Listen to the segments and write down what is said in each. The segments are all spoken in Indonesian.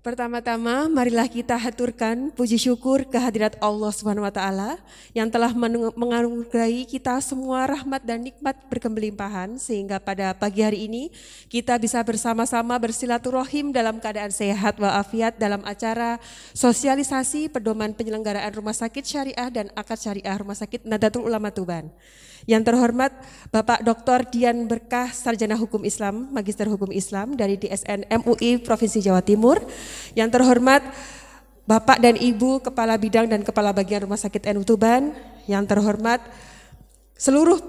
Pertama-tama marilah kita haturkan puji syukur kehadirat Allah Subhanahu wa taala yang telah menganugerahi kita semua rahmat dan nikmat berkelimpahan sehingga pada pagi hari ini kita bisa bersama-sama bersilaturahim dalam keadaan sehat walafiat dalam acara sosialisasi pedoman penyelenggaraan rumah sakit syariah dan akad syariah rumah sakit Nadatul Ulama Tuban. Yang terhormat Bapak Dr. Dian Berkah Sarjana Hukum Islam, Magister Hukum Islam dari DSN MUI Provinsi Jawa Timur yang terhormat Bapak dan Ibu Kepala Bidang dan Kepala Bagian Rumah Sakit NU Tuban, yang terhormat seluruh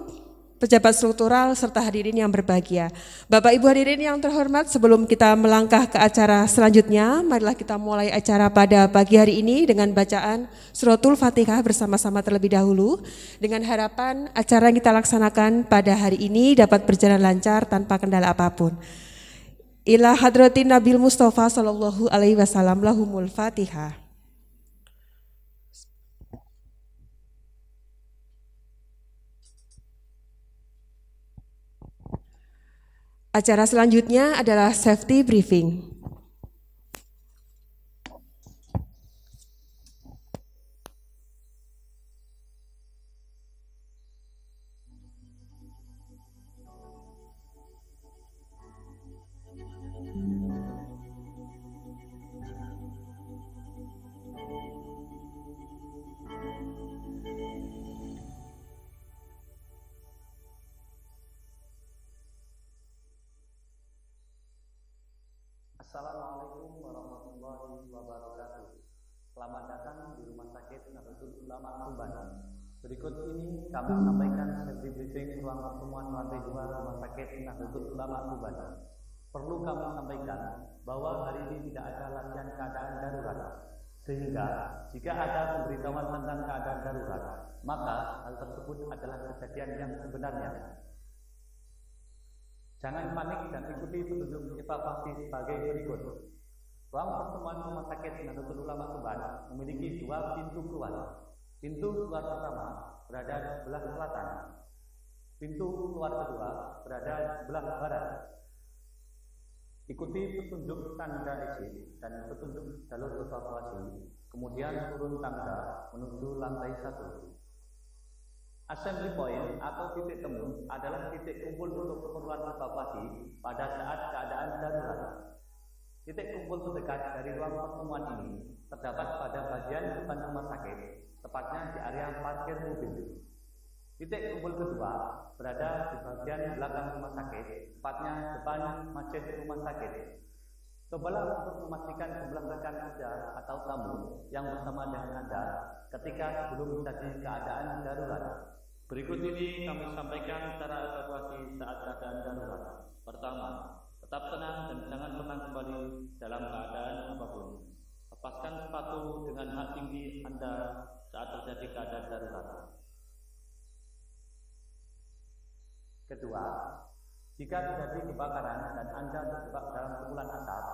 pejabat struktural serta hadirin yang berbahagia. Bapak Ibu hadirin yang terhormat, sebelum kita melangkah ke acara selanjutnya, marilah kita mulai acara pada pagi hari ini dengan bacaan Suratul Fatihah bersama-sama terlebih dahulu dengan harapan acara yang kita laksanakan pada hari ini dapat berjalan lancar tanpa kendala apapun ila hadratin Nabil Mustafa sallallahu alaihi wasallam lahumul Fatihah. Acara selanjutnya adalah safety briefing. Selamat datang di Rumah Sakit Nahdlatul Ulama Tuban. Berikut ini kami sampaikan sesi briefing ruang pertemuan lantai dua Rumah Sakit Nahdlatul Ulama Tuban. Perlu kami sampaikan bahwa hari ini tidak ada latihan keadaan darurat. Sehingga jika ada pemberitahuan tentang keadaan darurat, maka hal tersebut adalah kejadian yang sebenarnya. Jangan panik dan ikuti petunjuk evakuasi sebagai berikut. Ruang pertemuan rumah sakit Nahdlatul Ulama Tuban memiliki dua pintu keluar. Pintu keluar pertama berada di sebelah selatan. Pintu keluar kedua berada di sebelah barat. Ikuti petunjuk tanda exit dan petunjuk jalur evakuasi, kemudian turun tangga menuju lantai satu. Assembly point atau titik temu adalah titik kumpul untuk keperluan evakuasi pada saat keadaan darurat Titik kumpul terdekat dari ruang pertemuan ini terdapat pada bagian depan rumah sakit, tepatnya di area parkir mobil. Titik kumpul kedua berada di bagian belakang rumah sakit, tepatnya depan masjid rumah sakit. Cobalah untuk memastikan sebelah rekan Anda atau tamu yang bersama dengan Anda ketika sebelum terjadi keadaan darurat. Berikut ini kami sampaikan cara evakuasi saat keadaan darurat. Pertama, Tetap tenang dan jangan pernah kembali dalam keadaan apapun. Lepaskan sepatu dengan hak tinggi Anda saat terjadi keadaan darurat. Kedua, jika terjadi kebakaran dan Anda terjebak dalam kepulan atap,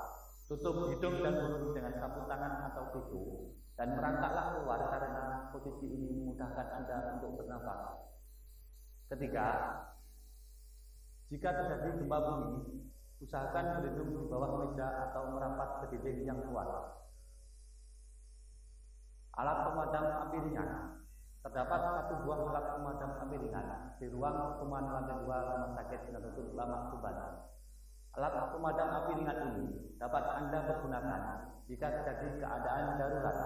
tutup hidung dan mulut dengan sapu tangan atau tisu dan merangkaklah keluar karena posisi ini memudahkan Anda untuk bernafas. Ketiga, jika terjadi gempa bumi, Usahakan berlindung di bawah meja atau merapat ke dinding yang kuat. Alat pemadam api ringan. Terdapat satu buah alat pemadam api ringan di ruang hukuman lantai dua rumah sakit Gatot Ulama Tuban. Alat pemadam api ringan ini dapat Anda pergunakan jika terjadi keadaan darurat.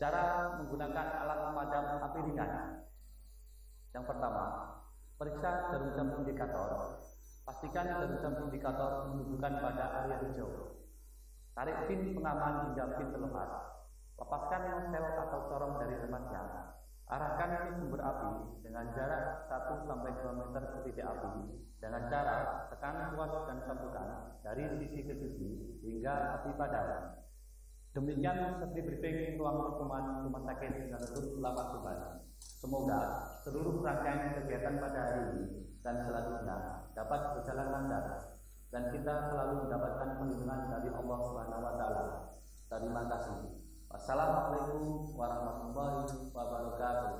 Cara menggunakan alat pemadam api ringan. Yang pertama, periksa jarum jam indikator Pastikan barisan indikator menunjukkan pada area hijau. Tarik pin pengaman hingga pin terlepas. Lepaskan sel atau corong dari tempatnya. Arahkan ke sumber api dengan jarak 1 sampai 2 meter ke titik api dengan cara tekan kuat dan sambutan dari sisi ke sisi hingga api padam. Demikian sesi briefing ruang pertemuan rumah sakit dengan tutup Tuban. Semoga seluruh rangkaian kegiatan pada hari ini dan selanjutnya dapat berjalan lancar dan kita selalu mendapatkan perlindungan dari Allah Subhanahu wa taala. Terima kasih. Wassalamualaikum warahmatullahi wabarakatuh.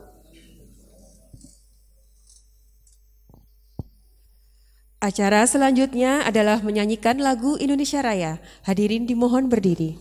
Acara selanjutnya adalah menyanyikan lagu Indonesia Raya. Hadirin dimohon berdiri.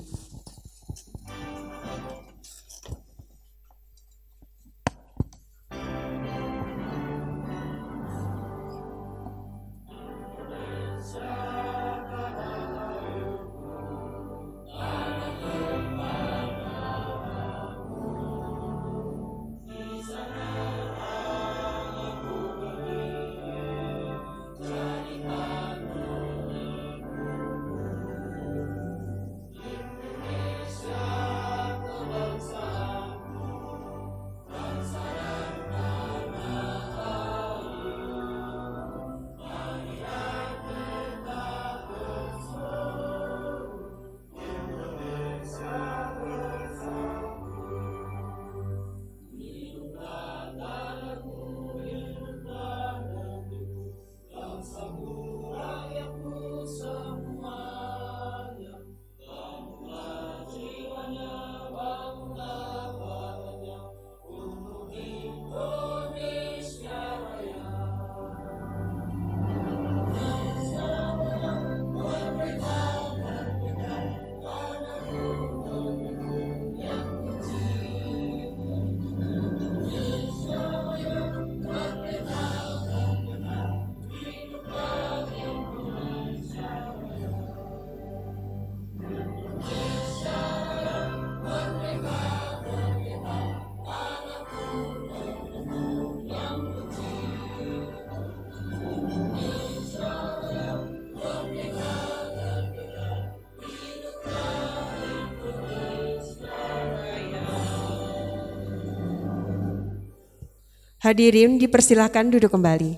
Hadirin dipersilahkan duduk kembali.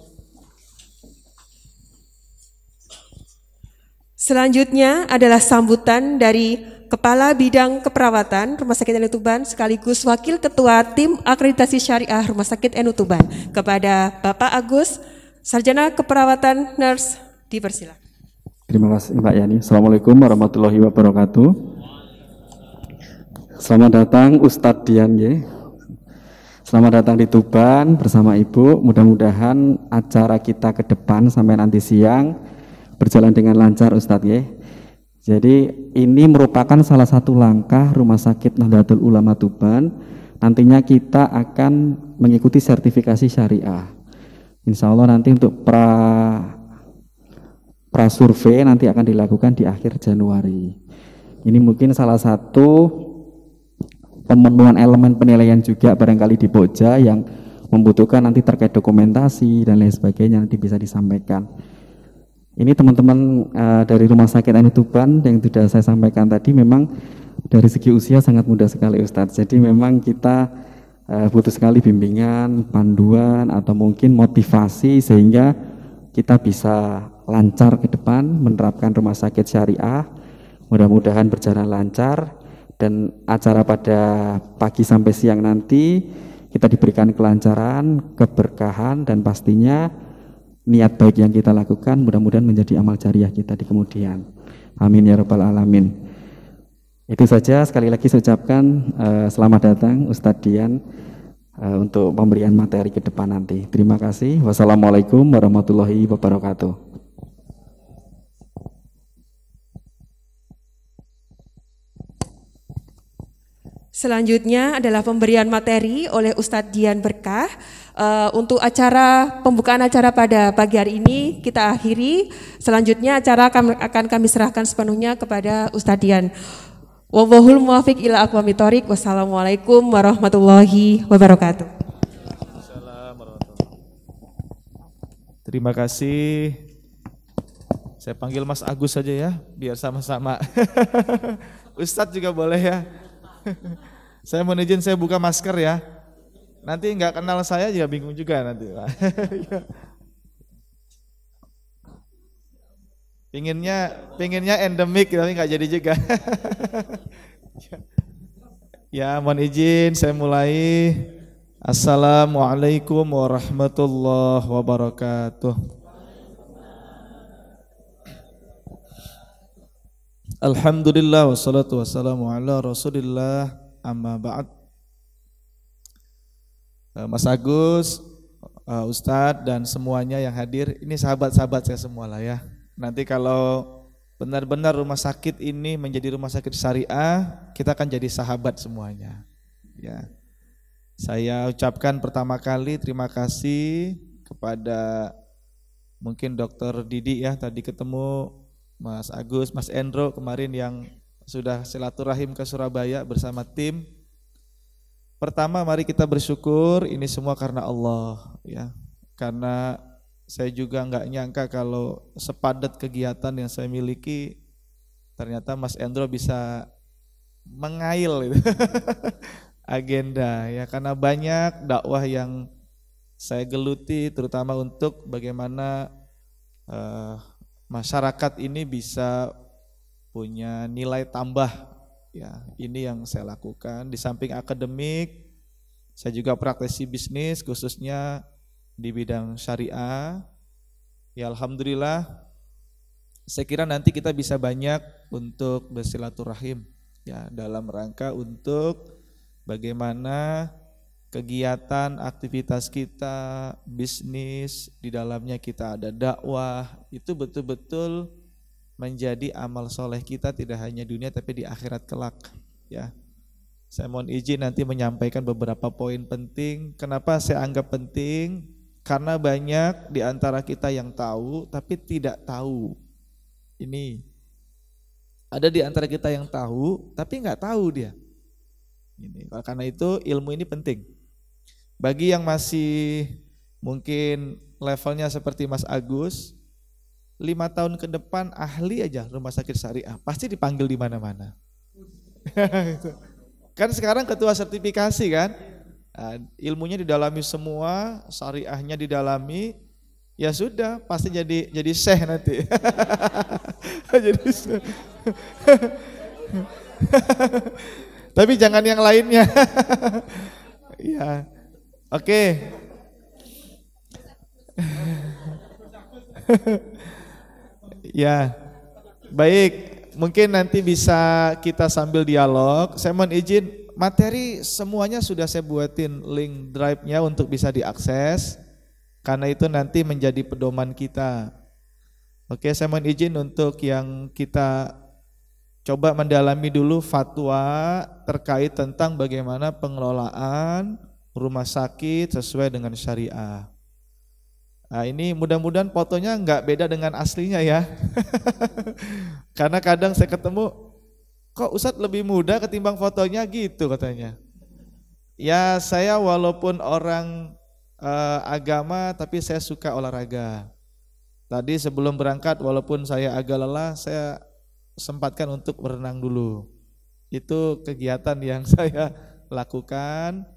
Selanjutnya adalah sambutan dari Kepala Bidang Keperawatan Rumah Sakit NU Tuban sekaligus Wakil Ketua Tim Akreditasi Syariah Rumah Sakit NU Tuban kepada Bapak Agus Sarjana Keperawatan Nurse dipersilakan. Terima kasih Mbak Yani. Assalamualaikum warahmatullahi wabarakatuh. Selamat datang Ustadz Dian Ye. Selamat datang di Tuban bersama Ibu. Mudah-mudahan acara kita ke depan sampai nanti siang berjalan dengan lancar Ustadz ya. Jadi ini merupakan salah satu langkah Rumah Sakit Nahdlatul Ulama Tuban. Nantinya kita akan mengikuti sertifikasi syariah. Insya Allah nanti untuk pra pra survei nanti akan dilakukan di akhir Januari. Ini mungkin salah satu pemenuhan elemen penilaian juga barangkali di Boja yang membutuhkan nanti terkait dokumentasi dan lain sebagainya nanti bisa disampaikan. Ini teman-teman uh, dari Rumah Sakit Anu Tuban yang sudah saya sampaikan tadi memang dari segi usia sangat mudah sekali Ustadz. Jadi memang kita uh, butuh sekali bimbingan, panduan atau mungkin motivasi sehingga kita bisa lancar ke depan menerapkan rumah sakit syariah. Mudah-mudahan berjalan lancar dan acara pada pagi sampai siang nanti kita diberikan kelancaran, keberkahan dan pastinya niat baik yang kita lakukan mudah-mudahan menjadi amal jariah kita di kemudian. Amin ya rabbal alamin. Itu saja sekali lagi saya ucapkan uh, selamat datang Ustadz Dian uh, untuk pemberian materi ke depan nanti. Terima kasih. Wassalamualaikum warahmatullahi wabarakatuh. Selanjutnya adalah pemberian materi oleh Ustadz Dian Berkah. Uh, untuk acara pembukaan acara pada pagi hari ini kita akhiri. Selanjutnya acara akan, akan kami serahkan sepenuhnya kepada Ustadz Dian. ila Wassalamualaikum warahmatullahi wabarakatuh. Terima kasih. Saya panggil Mas Agus saja ya, biar sama-sama. Ustadz juga boleh ya. saya mau izin saya buka masker ya. Nanti nggak kenal saya juga bingung juga nanti. pinginnya pinginnya endemik tapi nggak jadi juga. ya mohon izin saya mulai. Assalamualaikum warahmatullahi wabarakatuh. Alhamdulillah wassalatu wassalamu ala Rasulillah amma ba'd. Eh, Mas Agus, eh, Ustadz dan semuanya yang hadir, ini sahabat-sahabat saya semua lah ya. Nanti kalau benar-benar rumah sakit ini menjadi rumah sakit syariah, kita akan jadi sahabat semuanya. Ya. Saya ucapkan pertama kali terima kasih kepada mungkin dokter Didi ya tadi ketemu Mas Agus, Mas Endro kemarin yang sudah silaturahim ke Surabaya bersama tim. Pertama mari kita bersyukur ini semua karena Allah ya. Karena saya juga nggak nyangka kalau sepadat kegiatan yang saya miliki ternyata Mas Endro bisa mengail gitu. agenda ya karena banyak dakwah yang saya geluti terutama untuk bagaimana uh, masyarakat ini bisa punya nilai tambah ya ini yang saya lakukan di samping akademik saya juga praktisi bisnis khususnya di bidang syariah ya alhamdulillah saya kira nanti kita bisa banyak untuk bersilaturahim ya dalam rangka untuk bagaimana kegiatan aktivitas kita, bisnis, di dalamnya kita ada dakwah, itu betul-betul menjadi amal soleh kita tidak hanya dunia tapi di akhirat kelak ya. Saya mohon izin nanti menyampaikan beberapa poin penting. Kenapa saya anggap penting? Karena banyak di antara kita yang tahu tapi tidak tahu. Ini ada di antara kita yang tahu tapi nggak tahu dia. Ini karena itu ilmu ini penting. Bagi yang masih mungkin levelnya seperti Mas Agus, lima tahun ke depan ahli aja rumah sakit syariah, pasti dipanggil di mana-mana. kan sekarang ketua sertifikasi kan, ah, ilmunya didalami semua, syariahnya didalami, ya sudah pasti jadi jadi seh nanti jadi tapi jangan yang lainnya ya Oke. Okay. ya. Baik, mungkin nanti bisa kita sambil dialog. Saya mohon izin, materi semuanya sudah saya buatin link drive-nya untuk bisa diakses. Karena itu nanti menjadi pedoman kita. Oke, saya mohon izin untuk yang kita coba mendalami dulu fatwa terkait tentang bagaimana pengelolaan rumah sakit sesuai dengan syariah. Nah, ini mudah-mudahan fotonya nggak beda dengan aslinya ya. Karena kadang saya ketemu, kok Ustadz lebih muda ketimbang fotonya gitu katanya. Ya saya walaupun orang eh, agama tapi saya suka olahraga. Tadi sebelum berangkat walaupun saya agak lelah saya sempatkan untuk berenang dulu. Itu kegiatan yang saya lakukan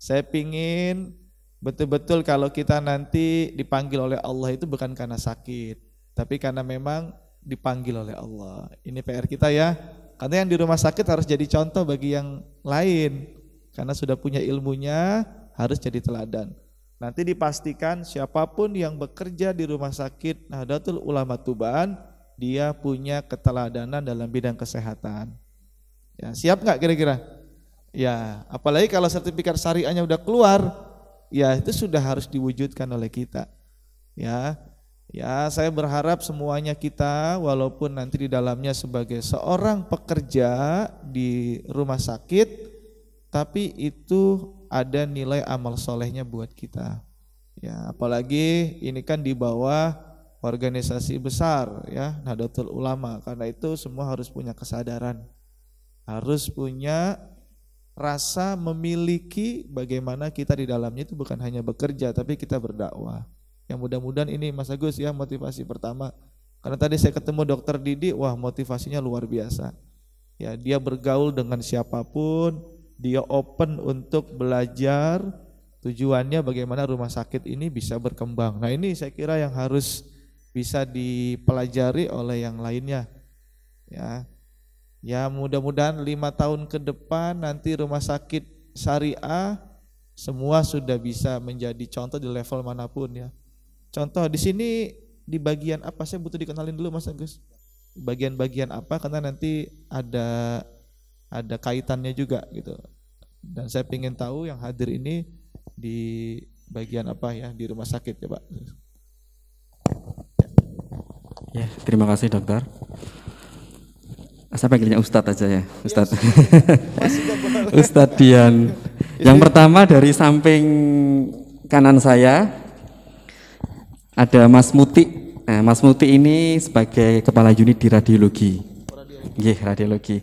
saya pingin betul-betul kalau kita nanti dipanggil oleh Allah itu bukan karena sakit, tapi karena memang dipanggil oleh Allah. Ini PR kita ya. Karena yang di rumah sakit harus jadi contoh bagi yang lain. Karena sudah punya ilmunya, harus jadi teladan. Nanti dipastikan siapapun yang bekerja di rumah sakit Nahdlatul Ulama Tuban, dia punya keteladanan dalam bidang kesehatan. Ya, siap nggak kira-kira? Ya, apalagi kalau sertifikat syariahnya udah keluar, ya itu sudah harus diwujudkan oleh kita. Ya. Ya, saya berharap semuanya kita walaupun nanti di dalamnya sebagai seorang pekerja di rumah sakit tapi itu ada nilai amal solehnya buat kita. Ya, apalagi ini kan di bawah organisasi besar ya, Nahdlatul Ulama. Karena itu semua harus punya kesadaran. Harus punya rasa memiliki bagaimana kita di dalamnya itu bukan hanya bekerja tapi kita berdakwah. Yang mudah-mudahan ini Mas Agus ya motivasi pertama. Karena tadi saya ketemu dokter Didi, wah motivasinya luar biasa. Ya, dia bergaul dengan siapapun, dia open untuk belajar, tujuannya bagaimana rumah sakit ini bisa berkembang. Nah, ini saya kira yang harus bisa dipelajari oleh yang lainnya. Ya, Ya mudah-mudahan lima tahun ke depan nanti rumah sakit syariah semua sudah bisa menjadi contoh di level manapun ya. Contoh di sini di bagian apa saya butuh dikenalin dulu Mas Agus. Bagian-bagian apa karena nanti ada ada kaitannya juga gitu. Dan saya ingin tahu yang hadir ini di bagian apa ya di rumah sakit ya Pak. Ya, terima kasih dokter saya panggilnya Ustadz aja ya Ustadz ya, Ustadz Dian iya. yang pertama dari samping kanan saya ada Mas Muti nah, Mas Muti ini sebagai kepala unit di radiologi Iya, radiologi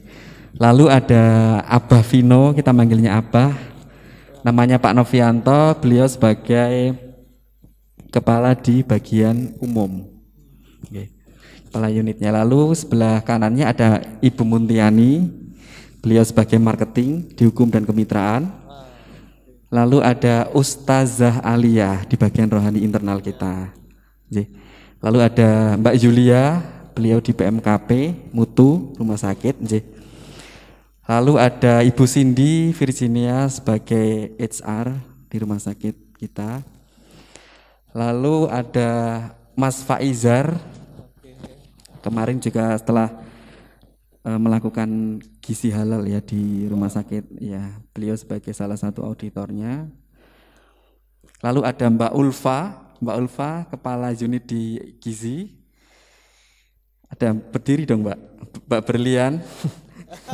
lalu ada Abah Vino kita manggilnya Abah namanya Pak Novianto beliau sebagai kepala di bagian umum Oke kepala unitnya. Lalu sebelah kanannya ada Ibu Muntiani, beliau sebagai marketing di hukum dan kemitraan. Lalu ada Ustazah Aliyah di bagian rohani internal kita. Lalu ada Mbak Julia, beliau di PMKP Mutu Rumah Sakit. Lalu ada Ibu Cindy Virginia sebagai HR di rumah sakit kita. Lalu ada Mas Faizar kemarin juga setelah uh, melakukan gizi halal ya di rumah sakit ya beliau sebagai salah satu auditornya lalu ada Mbak Ulfa Mbak Ulfa kepala unit di gizi ada berdiri dong Mbak Mbak Berlian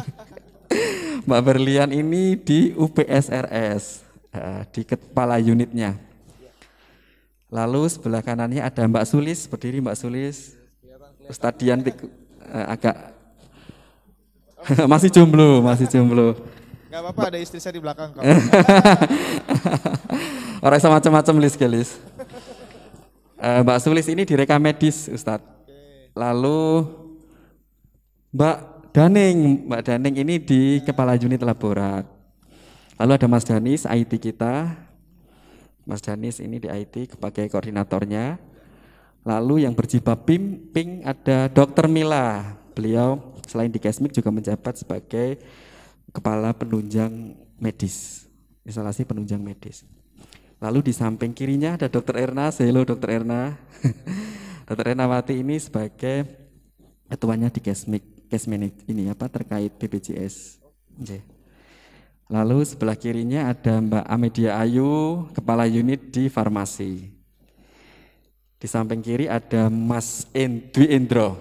Mbak Berlian ini di UPSRS e, di kepala unitnya lalu sebelah kanannya ada Mbak Sulis berdiri Mbak Sulis Stadion eh, agak masih jomblo, masih jomblo. Gak apa-apa, ada istri saya di belakang. Orang sama macam-macam list gelis. Eh, Mbak Sulis ini direkam medis, Ustad. Lalu Mbak Daning, Mbak Daning ini di kepala unit laborat. Lalu ada Mas Danis, IT kita. Mas Danis ini di IT sebagai koordinatornya. Lalu yang berjibab pink ada Dr. Mila. Beliau selain di Kesmik juga menjabat sebagai kepala penunjang medis, instalasi penunjang medis. Lalu di samping kirinya ada Dr. Erna. Halo Dr. Erna. Dr. Erna Wati ini sebagai ketuanya di Kesmik, Kesmenit ini apa terkait BPJS. Lalu sebelah kirinya ada Mbak Amedia Ayu, kepala unit di farmasi. Di samping kiri ada Mas Dwi Indro.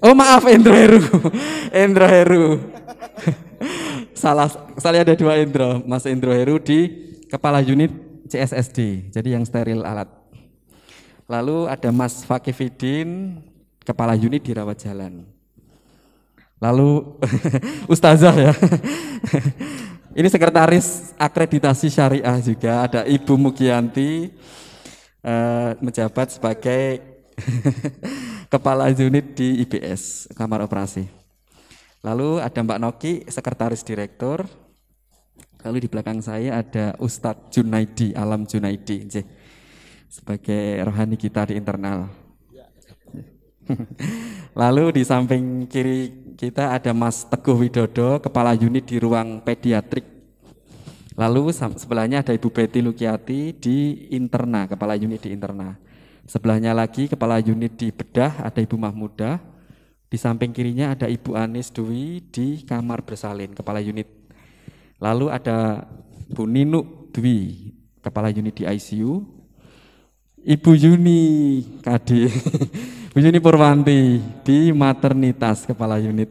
Oh maaf Indro Heru. Indro Heru. Salah, saya ada dua Indro. Mas Indro Heru di Kepala Unit CSSD, jadi yang steril alat. Lalu ada Mas Fakifidin, Kepala Unit di Rawat Jalan. Lalu Ustazah ya. Ini sekretaris akreditasi syariah juga ada Ibu Mugianti, uh, menjabat sebagai kepala unit di IBS kamar operasi. Lalu ada Mbak Noki sekretaris direktur. Lalu di belakang saya ada Ustadz Junaidi Alam Junaidi sebagai rohani kita di internal. Lalu di samping kiri kita ada Mas Teguh Widodo, Kepala Unit di Ruang Pediatrik Lalu sebelahnya ada Ibu Betty Lukiati di Interna, kepala unit di Interna. Sebelahnya lagi kepala unit di Bedah ada Ibu Mahmuda. Di samping kirinya ada Ibu Anis Dwi di Kamar Bersalin, kepala unit. Lalu ada Bu Ninu Dwi, kepala unit di ICU. Ibu Yuni KD, Ibu Yuni Purwanti di Maternitas, kepala unit.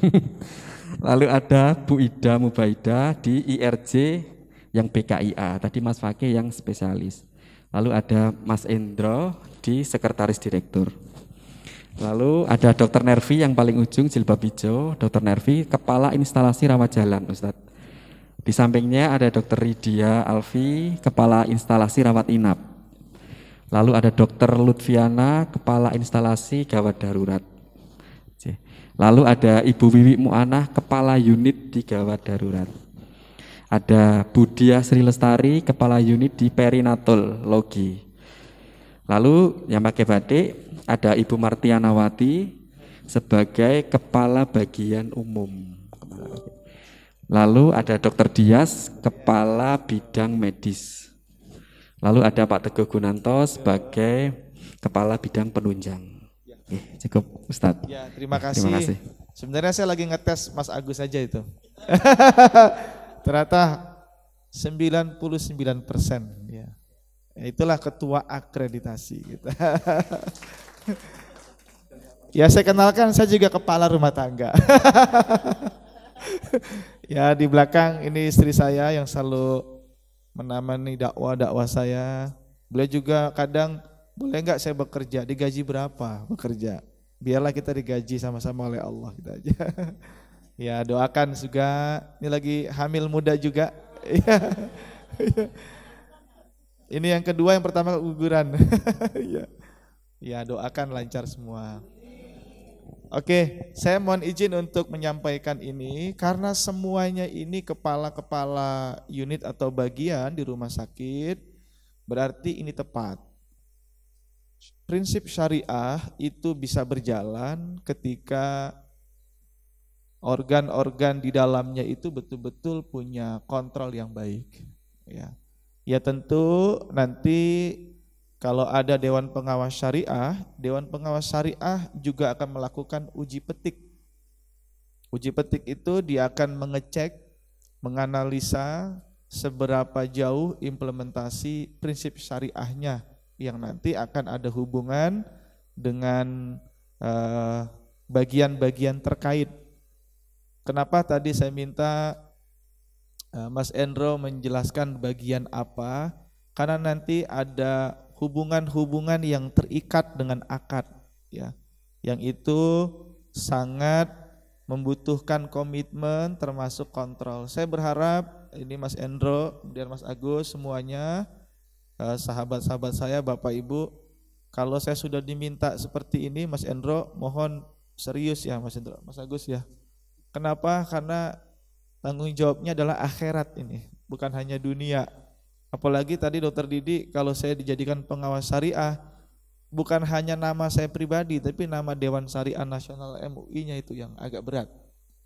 Lalu ada Bu Ida Mubaida di IRJ yang PKIA, tadi Mas Fakih yang spesialis. Lalu ada Mas Endro di Sekretaris Direktur. Lalu ada Dokter Nervi yang paling ujung jilbab hijau, Dokter Nervi Kepala Instalasi Rawat Jalan, Ustadz. Di sampingnya ada Dokter Ridia Alfi, Kepala Instalasi Rawat Inap. Lalu ada Dokter Lutfiana, Kepala Instalasi Gawat Darurat. Lalu ada Ibu Wiwi Muana, Kepala Unit di Gawat Darurat. Ada Budia Sri Lestari, Kepala Unit di Perinatal Logi. Lalu yang pakai batik ada Ibu Martianawati sebagai Kepala Bagian Umum. Lalu ada Dokter Dias, Kepala Bidang Medis. Lalu ada Pak Teguh Gunanto sebagai Kepala Bidang Penunjang. Iya, cukup Ustaz. Ya, terima kasih. Terima kasih. Sebenarnya saya lagi ngetes Mas Agus aja itu. Ternyata 99% ya. ya. Itulah ketua akreditasi gitu. ya saya kenalkan saya juga kepala rumah tangga. ya di belakang ini istri saya yang selalu menamani dakwah-dakwah saya. Beliau juga kadang boleh nggak saya bekerja? Digaji berapa bekerja? Biarlah kita digaji sama-sama oleh Allah kita gitu aja. ya doakan juga. Ini lagi hamil muda juga. Iya. Iya. Ini yang kedua, yang pertama keguguran. ya. ya doakan lancar semua. Oke, saya mohon izin untuk menyampaikan ini karena semuanya ini kepala-kepala unit atau bagian di rumah sakit berarti ini tepat prinsip syariah itu bisa berjalan ketika organ-organ di dalamnya itu betul-betul punya kontrol yang baik ya ya tentu nanti kalau ada dewan pengawas syariah dewan pengawas syariah juga akan melakukan uji petik uji petik itu dia akan mengecek menganalisa seberapa jauh implementasi prinsip syariahnya yang nanti akan ada hubungan dengan eh, bagian-bagian terkait. Kenapa tadi saya minta eh, Mas Endro menjelaskan bagian apa? Karena nanti ada hubungan-hubungan yang terikat dengan akad, ya, yang itu sangat membutuhkan komitmen termasuk kontrol. Saya berharap ini Mas Endro, kemudian Mas Agus semuanya Eh, sahabat-sahabat saya, Bapak Ibu, kalau saya sudah diminta seperti ini, Mas Endro, mohon serius ya, Mas Endro, Mas Agus ya. Kenapa? Karena tanggung jawabnya adalah akhirat ini, bukan hanya dunia. Apalagi tadi Dokter Didi, kalau saya dijadikan pengawas syariah, bukan hanya nama saya pribadi, tapi nama Dewan Syariah Nasional MUI-nya itu yang agak berat.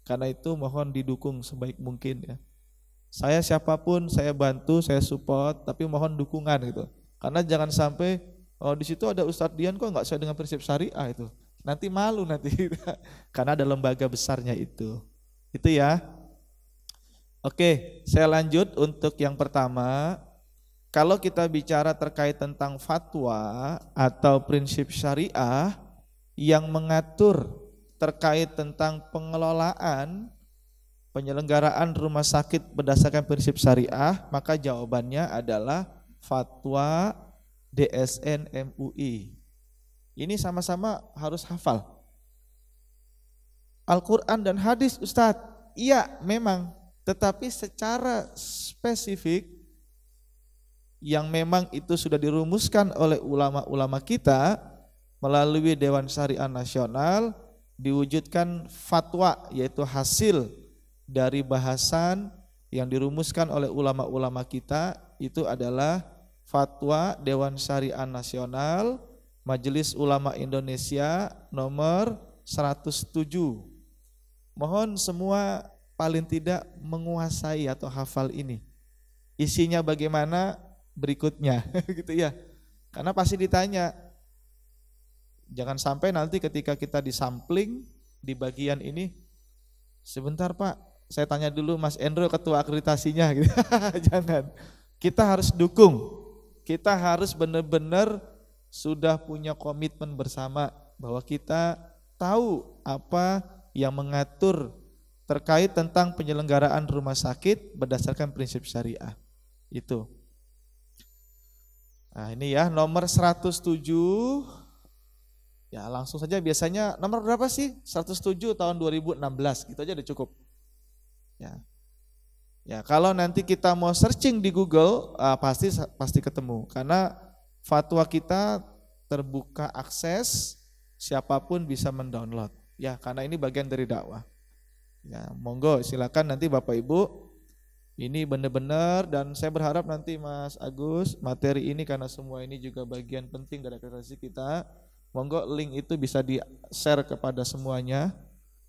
Karena itu mohon didukung sebaik mungkin ya. Saya siapapun saya bantu, saya support, tapi mohon dukungan gitu. Karena jangan sampai oh di situ ada Ustadz Dian kok nggak sesuai dengan prinsip syariah itu. Nanti malu nanti karena ada lembaga besarnya itu. Itu ya. Oke, saya lanjut untuk yang pertama. Kalau kita bicara terkait tentang fatwa atau prinsip syariah yang mengatur terkait tentang pengelolaan penyelenggaraan rumah sakit berdasarkan prinsip syariah, maka jawabannya adalah fatwa DSN MUI. Ini sama-sama harus hafal. Al-Quran dan hadis Ustadz, iya memang. Tetapi secara spesifik yang memang itu sudah dirumuskan oleh ulama-ulama kita melalui Dewan Syariah Nasional diwujudkan fatwa yaitu hasil dari bahasan yang dirumuskan oleh ulama-ulama kita itu adalah fatwa Dewan Syariah Nasional Majelis Ulama Indonesia nomor 107. Mohon semua paling tidak menguasai atau hafal ini. Isinya bagaimana berikutnya gitu ya. Karena pasti ditanya. Jangan sampai nanti ketika kita disampling di bagian ini sebentar Pak, saya tanya dulu Mas Endro ketua akreditasinya gitu. Jangan. Kita harus dukung. Kita harus benar-benar sudah punya komitmen bersama bahwa kita tahu apa yang mengatur terkait tentang penyelenggaraan rumah sakit berdasarkan prinsip syariah. Itu. Nah, ini ya nomor 107. Ya, langsung saja biasanya nomor berapa sih? 107 tahun 2016. Gitu aja udah cukup. Ya. Ya, kalau nanti kita mau searching di Google uh, pasti pasti ketemu karena fatwa kita terbuka akses siapapun bisa mendownload. Ya, karena ini bagian dari dakwah. Ya, monggo silakan nanti Bapak Ibu ini benar-benar dan saya berharap nanti Mas Agus materi ini karena semua ini juga bagian penting dari akreditasi kita. Monggo link itu bisa di share kepada semuanya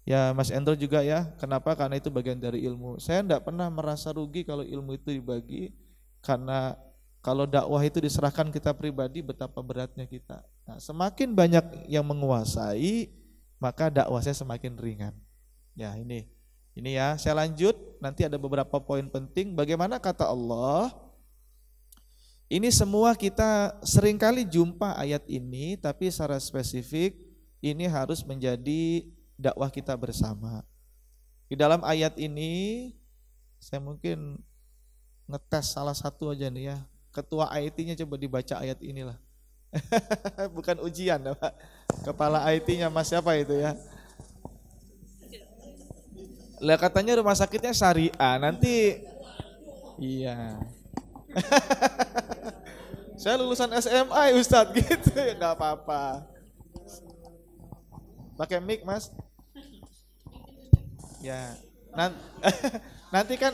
Ya Mas Endro juga ya, kenapa? Karena itu bagian dari ilmu. Saya tidak pernah merasa rugi kalau ilmu itu dibagi, karena kalau dakwah itu diserahkan kita pribadi, betapa beratnya kita. Nah, semakin banyak yang menguasai, maka dakwah saya semakin ringan. Ya ini, ini ya. Saya lanjut. Nanti ada beberapa poin penting. Bagaimana kata Allah? Ini semua kita seringkali jumpa ayat ini, tapi secara spesifik ini harus menjadi dakwah kita bersama. Di dalam ayat ini saya mungkin ngetes salah satu aja nih ya. Ketua IT-nya coba dibaca ayat inilah. Bukan ujian, Pak. Kepala IT-nya Mas siapa itu ya? Lah katanya rumah sakitnya syariah. Nanti iya. Saya lulusan SMA, Ustadz gitu ya nggak apa-apa. Pakai mic, Mas. Ya. Nanti, nanti kan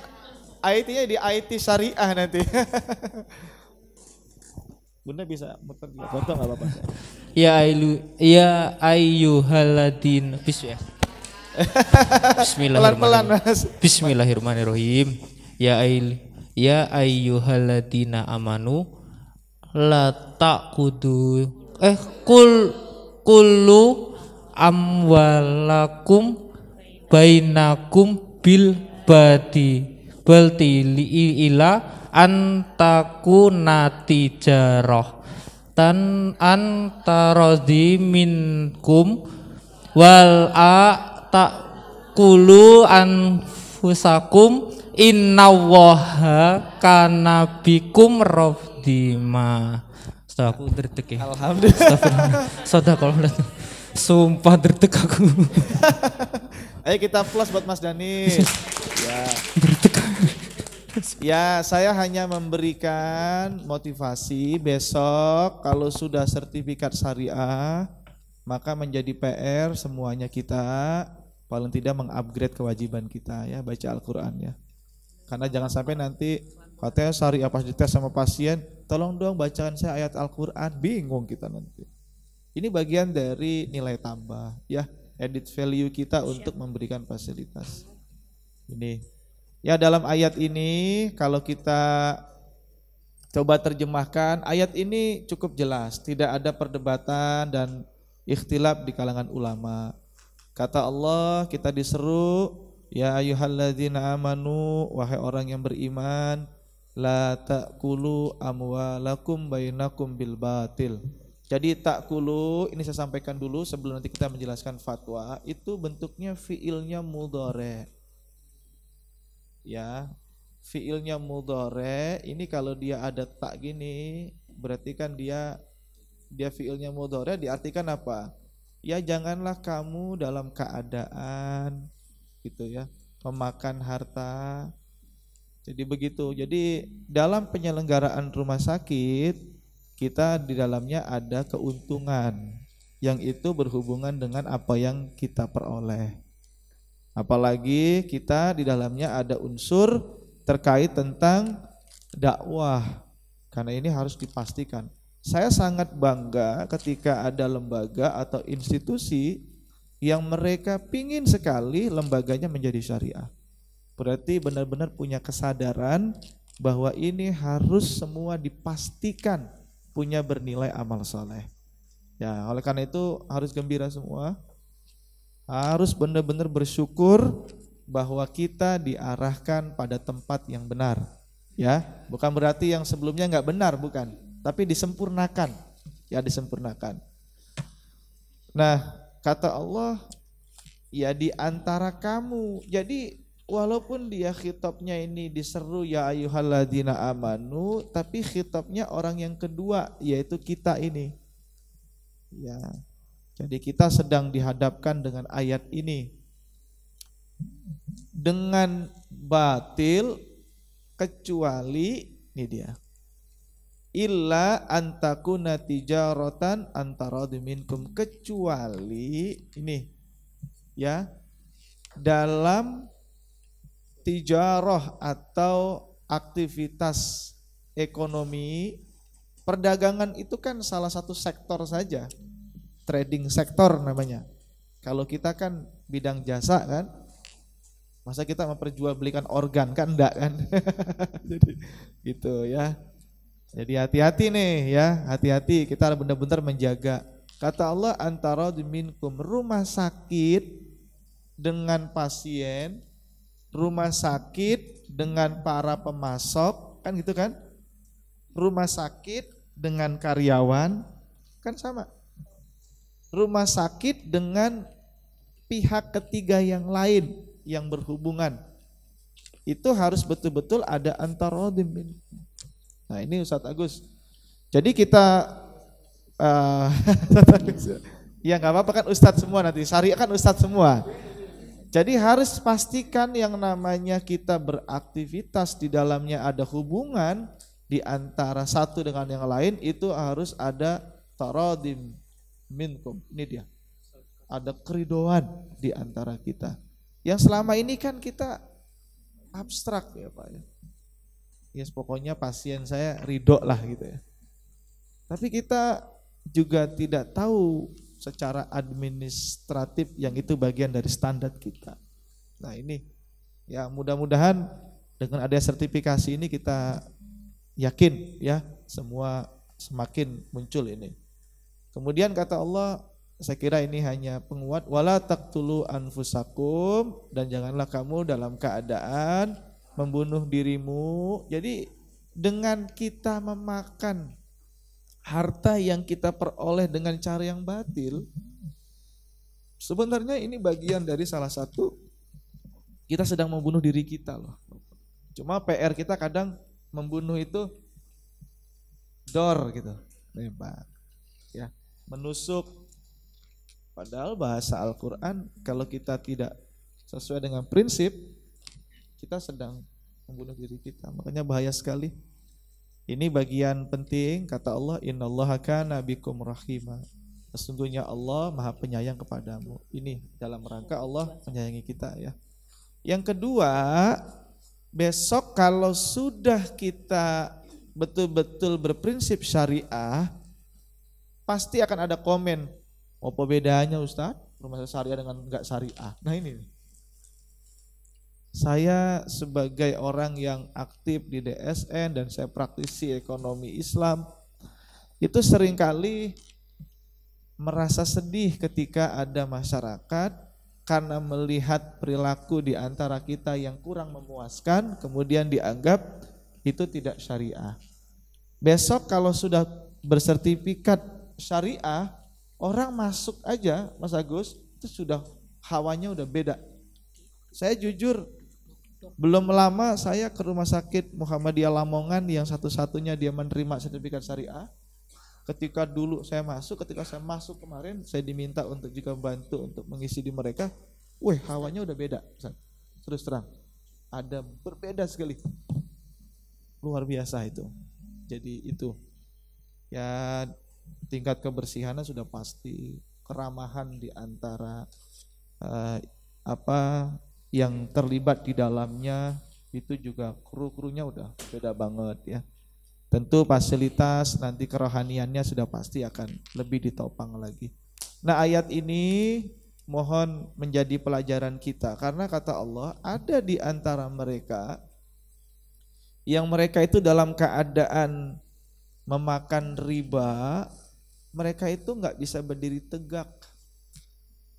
IT-nya di IT syariah nanti. Bunda bisa muter juga foto nggak apa-apa. Ya ayu ya ayu haladin bis ya. Bismillahirrahmanirrahim. Bismillahirrahmanirrahim. Ya ayu ya ayyuhalladzina amanu la taqudu eh kul kullu amwalakum bainakum bil badi balti li ila antaku nati jaroh tan antarodi minkum wal a kulu anfusakum innawaha kanabikum robdima setelah aku derdek ya alhamdulillah sudah kalau sumpah derdek aku Ayo kita plus buat Mas Dani. ya. ya, saya hanya memberikan motivasi besok kalau sudah sertifikat syariah, maka menjadi PR semuanya kita paling tidak mengupgrade kewajiban kita ya baca Al-Qur'an ya. Karena jangan sampai nanti katanya syariah pas dites sama pasien, tolong dong bacakan saya ayat Al-Qur'an, bingung kita nanti. Ini bagian dari nilai tambah ya edit value kita Siap. untuk memberikan fasilitas. Ini. Ya dalam ayat ini kalau kita coba terjemahkan, ayat ini cukup jelas, tidak ada perdebatan dan ikhtilaf di kalangan ulama. Kata Allah, kita diseru, ya ayyuhalladzina amanu, wahai orang yang beriman, la ta'kulu amwalakum bainakum bil batil jadi tak kulu ini saya sampaikan dulu sebelum nanti kita menjelaskan fatwa itu bentuknya fiilnya mudore. Ya, fiilnya mudore ini kalau dia ada tak gini berarti kan dia dia fiilnya mudore diartikan apa? Ya janganlah kamu dalam keadaan gitu ya memakan harta. Jadi begitu. Jadi dalam penyelenggaraan rumah sakit kita di dalamnya ada keuntungan yang itu berhubungan dengan apa yang kita peroleh. Apalagi kita di dalamnya ada unsur terkait tentang dakwah. Karena ini harus dipastikan. Saya sangat bangga ketika ada lembaga atau institusi yang mereka pingin sekali lembaganya menjadi syariah. Berarti benar-benar punya kesadaran bahwa ini harus semua dipastikan punya bernilai amal soleh. Ya, oleh karena itu harus gembira semua. Harus benar-benar bersyukur bahwa kita diarahkan pada tempat yang benar. Ya, bukan berarti yang sebelumnya nggak benar, bukan. Tapi disempurnakan. Ya, disempurnakan. Nah, kata Allah, ya di antara kamu. Jadi Walaupun dia khitabnya ini diseru ya ayuhalladina amanu, tapi khitabnya orang yang kedua yaitu kita ini. Ya. Jadi kita sedang dihadapkan dengan ayat ini. Dengan batil kecuali ini dia. Illa antakuna tijaratan antara minkum kecuali ini ya dalam tijarah atau aktivitas ekonomi perdagangan itu kan salah satu sektor saja trading sektor namanya kalau kita kan bidang jasa kan masa kita memperjualbelikan organ kan enggak kan jadi gitu ya jadi hati-hati nih ya hati-hati kita benar-benar menjaga kata Allah antara diminkum rumah sakit dengan pasien rumah sakit dengan para pemasok, kan gitu kan? Rumah sakit dengan karyawan, kan sama. Rumah sakit dengan pihak ketiga yang lain yang berhubungan. Itu harus betul-betul ada antara dimin Nah ini Ustadz Agus. Jadi kita uh, ya nggak apa-apa kan Ustadz semua nanti. Syariah kan Ustadz semua. Jadi harus pastikan yang namanya kita beraktivitas di dalamnya ada hubungan di antara satu dengan yang lain itu harus ada tarodim minkum. Ini dia. Ada keridoan di antara kita. Yang selama ini kan kita abstrak ya Pak ya. Yes, pokoknya pasien saya ridho lah gitu ya. Tapi kita juga tidak tahu secara administratif yang itu bagian dari standar kita. Nah ini ya mudah-mudahan dengan ada sertifikasi ini kita yakin ya semua semakin muncul ini. Kemudian kata Allah, saya kira ini hanya penguat wala taktulu anfusakum dan janganlah kamu dalam keadaan membunuh dirimu. Jadi dengan kita memakan harta yang kita peroleh dengan cara yang batil, sebenarnya ini bagian dari salah satu kita sedang membunuh diri kita loh. Cuma PR kita kadang membunuh itu dor gitu, lebar. Ya, menusuk. Padahal bahasa Al-Qur'an kalau kita tidak sesuai dengan prinsip kita sedang membunuh diri kita. Makanya bahaya sekali. Ini bagian penting kata Allah innallaha kana bikum rahima. Sesungguhnya Allah Maha Penyayang kepadamu. Ini dalam rangka Allah menyayangi kita ya. Yang kedua, besok kalau sudah kita betul-betul berprinsip syariah, pasti akan ada komen, apa bedanya Ustadz? Rumah syariah dengan enggak syariah. Nah ini saya sebagai orang yang aktif di DSN dan saya praktisi ekonomi Islam, itu seringkali merasa sedih ketika ada masyarakat karena melihat perilaku di antara kita yang kurang memuaskan, kemudian dianggap itu tidak syariah. Besok kalau sudah bersertifikat syariah, orang masuk aja, Mas Agus, itu sudah hawanya udah beda. Saya jujur Gitu. Belum lama saya ke rumah sakit Muhammadiyah Lamongan yang satu-satunya dia menerima sertifikat syariah. Ketika dulu saya masuk, ketika saya masuk kemarin saya diminta untuk juga membantu untuk mengisi di mereka. Wih, hawanya udah beda. Terus terang, ada berbeda sekali. Luar biasa itu. Jadi itu ya tingkat kebersihannya sudah pasti keramahan di antara uh, apa yang terlibat di dalamnya itu juga kru-krunya udah beda banget ya. Tentu fasilitas nanti kerohaniannya sudah pasti akan lebih ditopang lagi. Nah ayat ini mohon menjadi pelajaran kita karena kata Allah ada di antara mereka yang mereka itu dalam keadaan memakan riba mereka itu nggak bisa berdiri tegak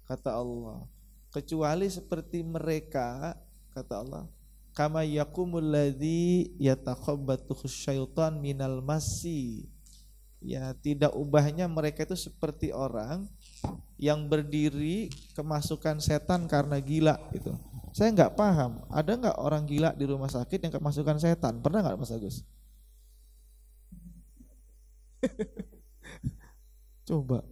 kata Allah kecuali seperti mereka kata Allah kama yakumul ladzi yatakhabbathu syaitan minal masi ya tidak ubahnya mereka itu seperti orang yang berdiri kemasukan setan karena gila itu. saya nggak paham ada nggak orang gila di rumah sakit yang kemasukan setan pernah nggak mas Agus coba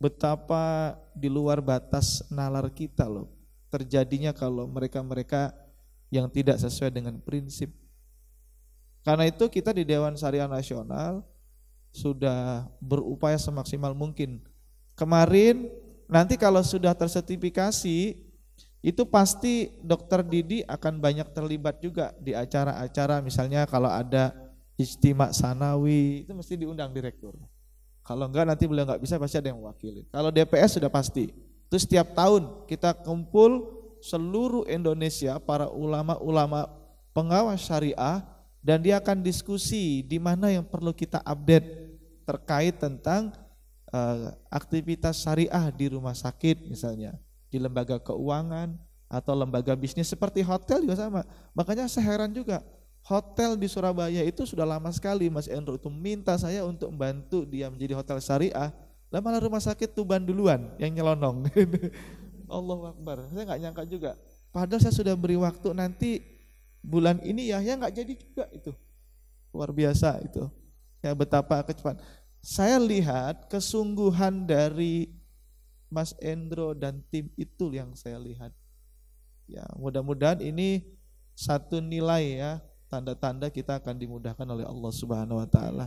betapa di luar batas nalar kita loh terjadinya kalau mereka-mereka yang tidak sesuai dengan prinsip. Karena itu kita di Dewan Syariah Nasional sudah berupaya semaksimal mungkin. Kemarin nanti kalau sudah tersertifikasi itu pasti dokter Didi akan banyak terlibat juga di acara-acara misalnya kalau ada istimak sanawi itu mesti diundang direktur kalau enggak nanti beliau enggak bisa pasti ada yang mewakili. Kalau DPS sudah pasti. Terus setiap tahun kita kumpul seluruh Indonesia para ulama-ulama pengawas syariah dan dia akan diskusi di mana yang perlu kita update terkait tentang uh, aktivitas syariah di rumah sakit misalnya, di lembaga keuangan atau lembaga bisnis seperti hotel juga sama. Makanya saya heran juga Hotel di Surabaya itu sudah lama sekali Mas Endro itu minta saya untuk membantu dia menjadi hotel syariah. Lah malah rumah sakit Tuban duluan yang nyelonong. Allah Akbar. Saya nggak nyangka juga. Padahal saya sudah beri waktu nanti bulan ini ya, ya nggak jadi juga itu. Luar biasa itu. Ya betapa kecepatan. Saya lihat kesungguhan dari Mas Endro dan tim itu yang saya lihat. Ya, mudah-mudahan ini satu nilai ya tanda-tanda kita akan dimudahkan oleh Allah Subhanahu wa taala.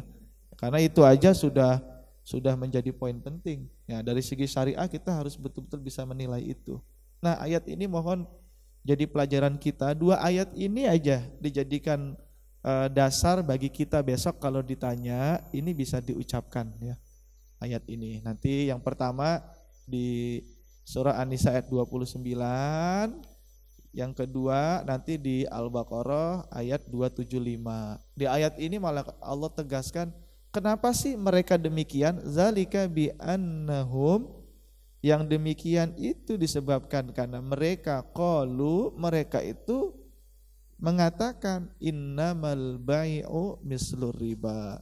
Karena itu aja sudah sudah menjadi poin penting. Ya, dari segi syariah kita harus betul-betul bisa menilai itu. Nah, ayat ini mohon jadi pelajaran kita. Dua ayat ini aja dijadikan eh, dasar bagi kita besok kalau ditanya, ini bisa diucapkan ya. Ayat ini. Nanti yang pertama di surah An-Nisa ayat 29 yang kedua nanti di Al-Baqarah ayat 275. Di ayat ini malah Allah tegaskan kenapa sih mereka demikian? Zalika bi annahum yang demikian itu disebabkan karena mereka qalu mereka itu mengatakan innamal bai'u mislur riba.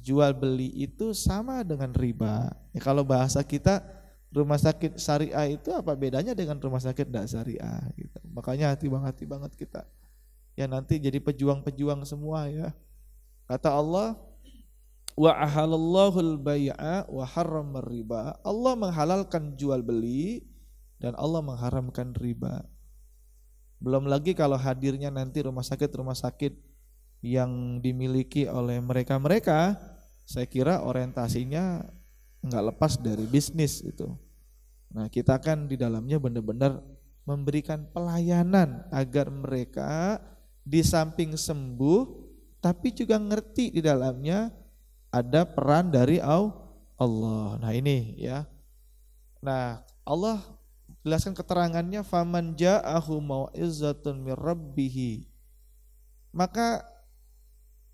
Jual beli itu sama dengan riba. Ya, kalau bahasa kita rumah sakit syariah itu apa bedanya dengan rumah sakit tidak syariah gitu. Makanya hati banget hati banget kita. Ya nanti jadi pejuang-pejuang semua ya. Kata Allah, wa ahalallahul baya wa harramar riba. Allah menghalalkan jual beli dan Allah mengharamkan riba. Belum lagi kalau hadirnya nanti rumah sakit-rumah sakit yang dimiliki oleh mereka-mereka, saya kira orientasinya nggak lepas dari bisnis itu. Nah kita kan di dalamnya benar-benar memberikan pelayanan agar mereka di samping sembuh tapi juga ngerti di dalamnya ada peran dari Allah. Nah ini ya. Nah Allah jelaskan keterangannya faman ja'ahu mau'izatun mir Maka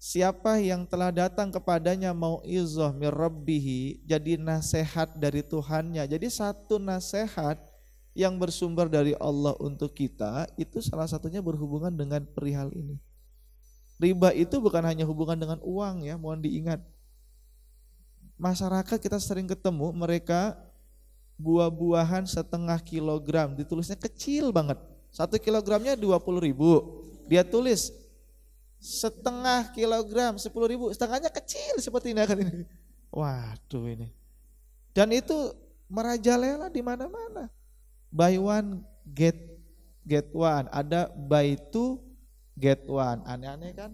Siapa yang telah datang kepadanya mau izoh mirrabbihi, jadi nasihat dari Tuhannya. Jadi satu nasihat yang bersumber dari Allah untuk kita itu salah satunya berhubungan dengan perihal ini. Riba itu bukan hanya hubungan dengan uang ya, mohon diingat. Masyarakat kita sering ketemu mereka buah-buahan setengah kilogram ditulisnya kecil banget. Satu kilogramnya 20 ribu. Dia tulis setengah kilogram sepuluh ribu setengahnya kecil seperti ini kan ini waduh ini dan itu merajalela di mana-mana buy one get get one ada buy two get one aneh-aneh kan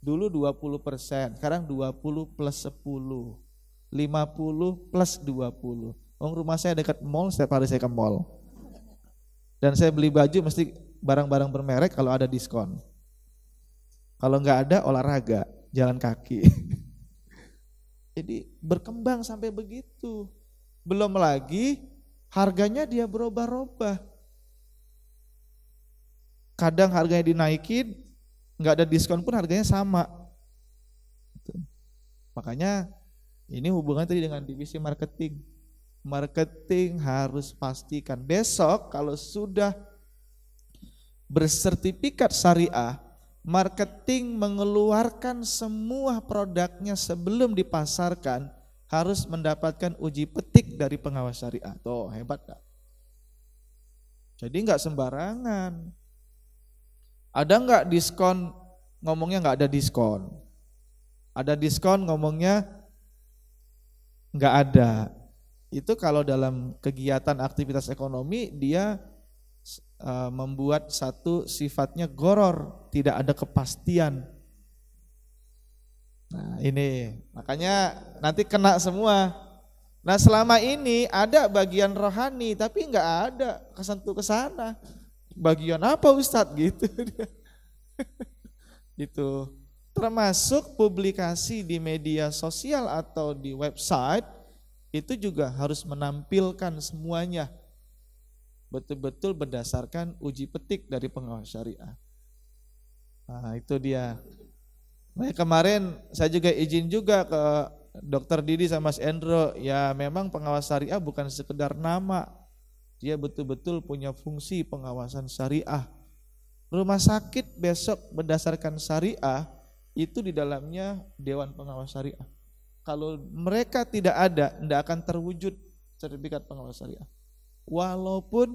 dulu 20 persen sekarang 20 plus 10 50 plus 20 Om rumah saya dekat mall setiap hari saya ke mall dan saya beli baju mesti barang-barang bermerek kalau ada diskon kalau nggak ada olahraga, jalan kaki. Jadi berkembang sampai begitu. Belum lagi harganya dia berubah-ubah. Kadang harganya dinaikin, nggak ada diskon pun harganya sama. Gitu. Makanya ini hubungan tadi dengan divisi marketing. Marketing harus pastikan besok kalau sudah bersertifikat syariah marketing mengeluarkan semua produknya sebelum dipasarkan harus mendapatkan uji petik dari pengawas syariah. Tuh, hebat gak? Jadi nggak sembarangan. Ada nggak diskon? Ngomongnya nggak ada diskon. Ada diskon ngomongnya nggak ada. Itu kalau dalam kegiatan aktivitas ekonomi dia Eh, membuat satu sifatnya goror, tidak ada kepastian. Nah, ini makanya nanti kena semua. Nah, selama ini ada bagian rohani tapi nggak ada kesentuh ke sana. Bagian apa Ustadz gitu. gitu. Termasuk publikasi di media sosial atau di website itu juga harus menampilkan semuanya betul-betul berdasarkan uji petik dari pengawas syariah. Nah, itu dia. Nah, kemarin saya juga izin juga ke Dokter Didi sama Mas Endro, ya memang pengawas syariah bukan sekedar nama. Dia betul-betul punya fungsi pengawasan syariah. Rumah sakit besok berdasarkan syariah itu di dalamnya dewan pengawas syariah. Kalau mereka tidak ada, tidak akan terwujud sertifikat pengawas syariah walaupun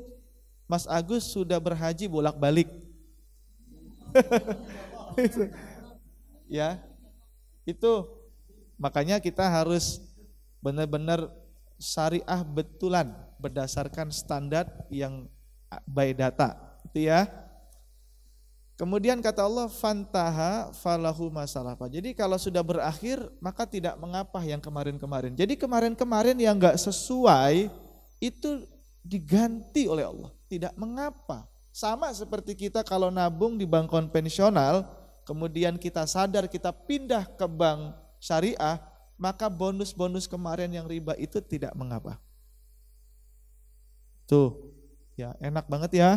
Mas Agus sudah berhaji bolak-balik. ya. Itu makanya kita harus benar-benar syariah betulan berdasarkan standar yang by data. Itu ya. Kemudian kata Allah fantaha falahu masalah. Jadi kalau sudah berakhir maka tidak mengapa yang kemarin-kemarin. Jadi kemarin-kemarin yang nggak sesuai itu diganti oleh Allah. Tidak mengapa. Sama seperti kita kalau nabung di bank konvensional, kemudian kita sadar kita pindah ke bank syariah, maka bonus-bonus kemarin yang riba itu tidak mengapa. Tuh, ya enak banget ya.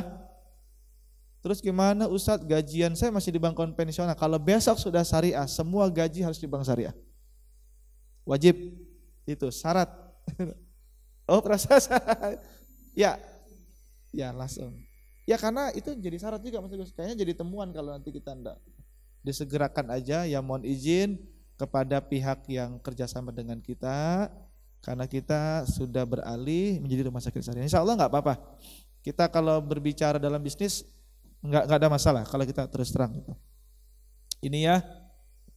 Terus gimana Ustadz gajian saya masih di bank konvensional. Kalau besok sudah syariah, semua gaji harus di bank syariah. Wajib, itu syarat. Oh proses. Ya, ya langsung. Ya karena itu jadi syarat juga Mas Agus. Kayaknya jadi temuan kalau nanti kita ndak disegerakan aja ya mohon izin kepada pihak yang kerjasama dengan kita karena kita sudah beralih menjadi rumah sakit syariah. Insya Allah nggak apa-apa. Kita kalau berbicara dalam bisnis nggak nggak ada masalah kalau kita terus terang gitu. Ini ya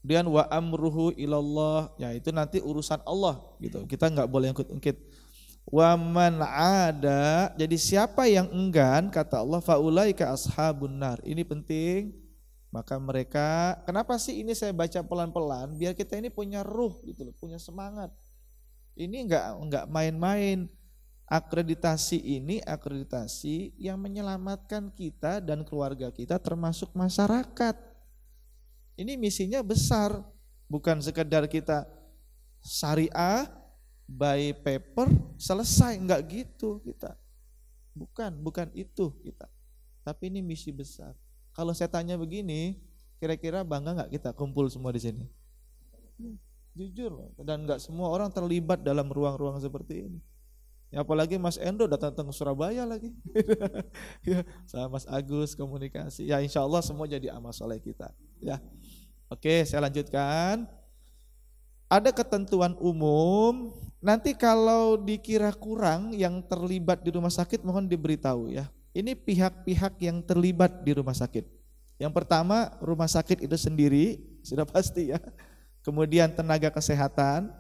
Kemudian wa amruhu ilallah, ya itu nanti urusan Allah gitu. Kita nggak boleh ungkit-ungkit. Waman ada, jadi siapa yang enggan kata Allah faulaika ashabun nar. Ini penting. Maka mereka, kenapa sih ini saya baca pelan-pelan biar kita ini punya ruh gitu loh, punya semangat. Ini enggak enggak main-main. Akreditasi ini akreditasi yang menyelamatkan kita dan keluarga kita termasuk masyarakat. Ini misinya besar, bukan sekedar kita syariah by paper selesai nggak gitu kita bukan bukan itu kita tapi ini misi besar kalau saya tanya begini kira-kira bangga nggak kita kumpul semua di sini jujur dan nggak semua orang terlibat dalam ruang-ruang seperti ini ya, apalagi Mas Endo datang ke Surabaya lagi ya, sama Mas Agus komunikasi ya insya Allah semua jadi amal soleh kita ya oke saya lanjutkan ada ketentuan umum. Nanti kalau dikira kurang yang terlibat di rumah sakit mohon diberitahu ya. Ini pihak-pihak yang terlibat di rumah sakit. Yang pertama rumah sakit itu sendiri sudah pasti ya. Kemudian tenaga kesehatan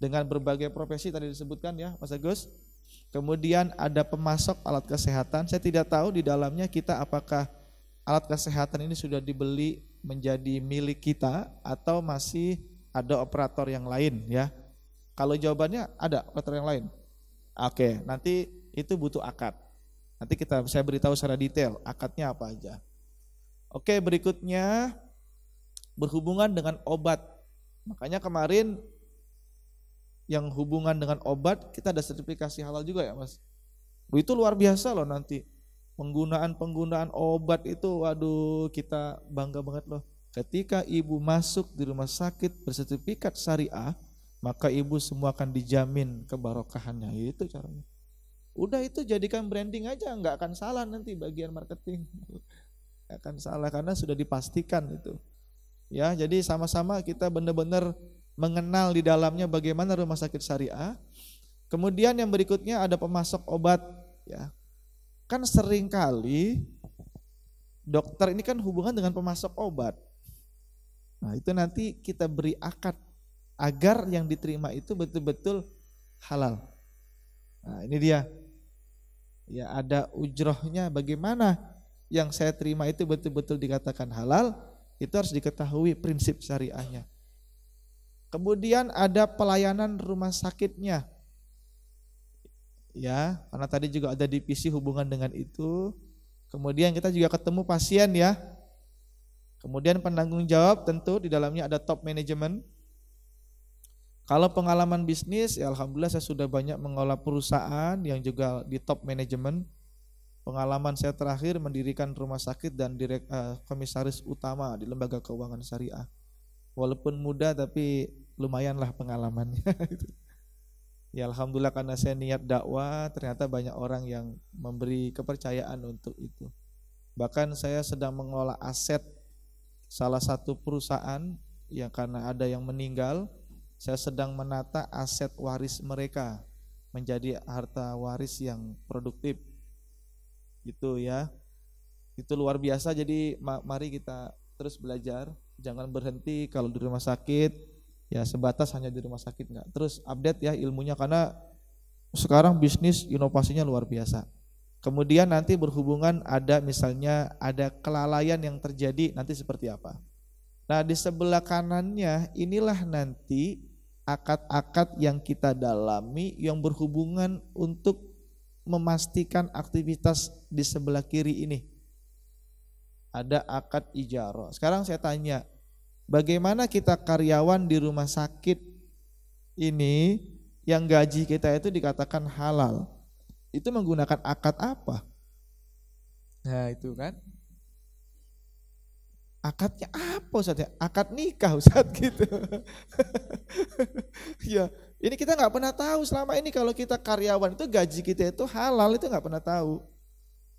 dengan berbagai profesi tadi disebutkan ya Mas Agus. Kemudian ada pemasok alat kesehatan. Saya tidak tahu di dalamnya kita apakah alat kesehatan ini sudah dibeli menjadi milik kita atau masih ada operator yang lain ya. Kalau jawabannya ada operator yang lain. Oke, nanti itu butuh akad. Nanti kita saya beritahu secara detail akadnya apa aja. Oke, berikutnya berhubungan dengan obat. Makanya kemarin yang hubungan dengan obat kita ada sertifikasi halal juga ya, Mas. Itu luar biasa loh nanti. Penggunaan-penggunaan obat itu waduh kita bangga banget loh Ketika ibu masuk di rumah sakit bersertifikat syariah, maka ibu semua akan dijamin kebarokahannya. Ya itu caranya. Udah itu jadikan branding aja, nggak akan salah nanti bagian marketing. Nggak akan salah karena sudah dipastikan itu. Ya, jadi sama-sama kita benar-benar mengenal di dalamnya bagaimana rumah sakit syariah. Kemudian yang berikutnya ada pemasok obat, ya. Kan seringkali dokter ini kan hubungan dengan pemasok obat Nah, itu nanti kita beri akad agar yang diterima itu betul-betul halal. Nah, ini dia. Ya, ada ujrohnya bagaimana yang saya terima itu betul-betul dikatakan halal, itu harus diketahui prinsip syariahnya. Kemudian ada pelayanan rumah sakitnya. Ya, karena tadi juga ada divisi hubungan dengan itu. Kemudian kita juga ketemu pasien ya Kemudian penanggung jawab tentu di dalamnya ada top management. Kalau pengalaman bisnis, ya alhamdulillah saya sudah banyak mengelola perusahaan yang juga di top management. Pengalaman saya terakhir mendirikan rumah sakit dan direk, uh, komisaris utama di lembaga keuangan syariah. Walaupun muda tapi lumayanlah pengalamannya. ya alhamdulillah karena saya niat dakwah, ternyata banyak orang yang memberi kepercayaan untuk itu. Bahkan saya sedang mengelola aset salah satu perusahaan yang karena ada yang meninggal, saya sedang menata aset waris mereka menjadi harta waris yang produktif. Gitu ya. Itu luar biasa jadi mari kita terus belajar, jangan berhenti kalau di rumah sakit ya sebatas hanya di rumah sakit nggak. Terus update ya ilmunya karena sekarang bisnis inovasinya luar biasa. Kemudian nanti berhubungan ada misalnya ada kelalaian yang terjadi nanti seperti apa. Nah di sebelah kanannya inilah nanti akad-akad yang kita dalami yang berhubungan untuk memastikan aktivitas di sebelah kiri ini. Ada akad ijaro. Sekarang saya tanya, bagaimana kita karyawan di rumah sakit ini yang gaji kita itu dikatakan halal? itu menggunakan akad apa? Nah itu kan. Akadnya apa Ustaz? Ya, akad nikah Ustaz gitu. ya, ini kita nggak pernah tahu selama ini kalau kita karyawan itu gaji kita itu halal itu nggak pernah tahu.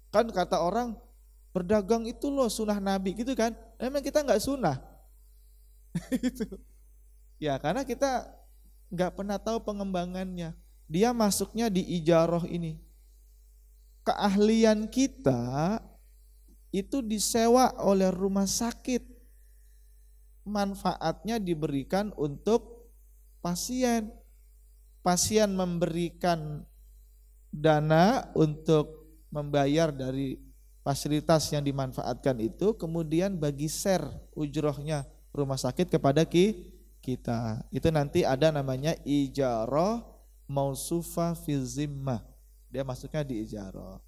Kan kata orang berdagang itu loh sunnah Nabi gitu kan. Emang kita nggak sunnah. itu. Ya karena kita nggak pernah tahu pengembangannya. Dia masuknya di ijaroh ini, keahlian kita itu disewa oleh rumah sakit. Manfaatnya diberikan untuk pasien. Pasien memberikan dana untuk membayar dari fasilitas yang dimanfaatkan itu, kemudian bagi share ujrohnya rumah sakit kepada ki kita. Itu nanti ada namanya ijaroh mausufa fizimah dia masuknya di ijaroh.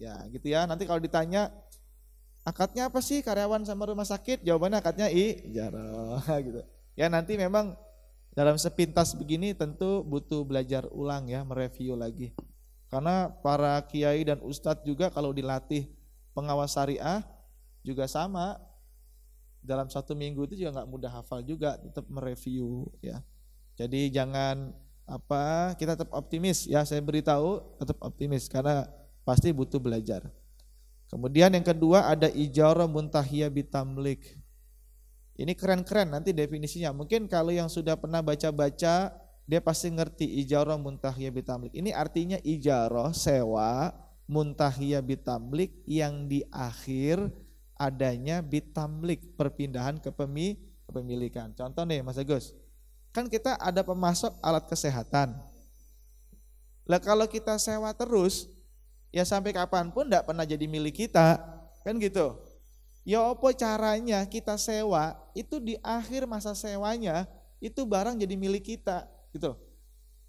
Ya gitu ya. Nanti kalau ditanya akadnya apa sih karyawan sama rumah sakit? Jawabannya akadnya ijaro, gitu. Ya nanti memang dalam sepintas begini tentu butuh belajar ulang ya, mereview lagi. Karena para kiai dan ustadz juga kalau dilatih pengawas syariah juga sama dalam satu minggu itu juga nggak mudah hafal juga tetap mereview ya. Jadi jangan apa kita tetap optimis ya saya beritahu tetap optimis karena pasti butuh belajar. Kemudian yang kedua ada ijarah muntahia bitamlik. Ini keren-keren nanti definisinya. Mungkin kalau yang sudah pernah baca-baca dia pasti ngerti ijarah muntahia bitamlik. Ini artinya ijarah sewa muntahia bitamlik yang di akhir adanya bitamlik perpindahan ke kepemilikan. Contoh nih Mas Agus Kan kita ada pemasok alat kesehatan. Lah kalau kita sewa terus, ya sampai kapanpun tidak pernah jadi milik kita. Kan gitu. Ya apa caranya kita sewa, itu di akhir masa sewanya, itu barang jadi milik kita. Gitu